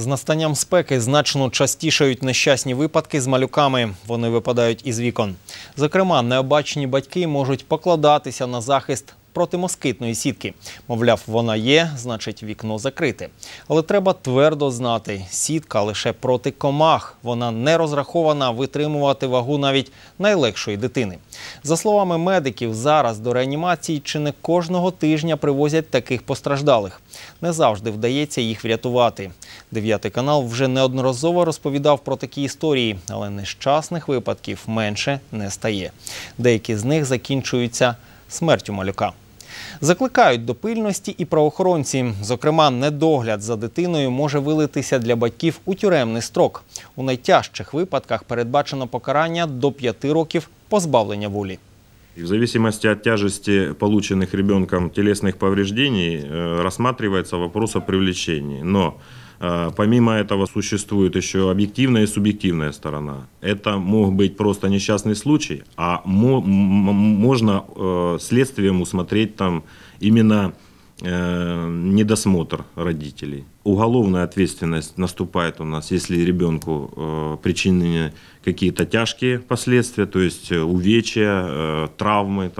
З настанням спеки значно частішають нещасні випадки з малюками. Вони випадають із вікон. Зокрема, необачні батьки можуть покладатися на захист проти москитної сітки. Мовляв, вона є, значить, вікно закрите. Але треба твердо знати, сітка лише проти комах. Вона не розрахована витримувати вагу навіть найлегшої дитини. За словами медиків, зараз до реанімації чи не кожного тижня привозять таких постраждалих. Не завжди вдається їх врятувати. Дев'ятий канал вже неодноразово розповідав про такі історії, але нещасних випадків менше не стає. Деякі з них закінчуються смертю малюка. Закликають до пильності і правоохоронці. Зокрема, недогляд за дитиною може вилитися для батьків у тюремний строк. У найтяжчих випадках передбачено покарання до п'яти років позбавлення волі. В зависимости от тяжести полученных ребенком телесных повреждений э, рассматривается вопрос о привлечении. Но А, помимо этого существует еще объективная и субъективная сторона. Это мог быть просто несчастный случай, а можно э, следствием усмотреть там именно э, недосмотр родителей. Уголовная ответственность наступает у нас, если ребенку э, причинены какие-то тяжкие последствия, то есть увечья, травмы, там,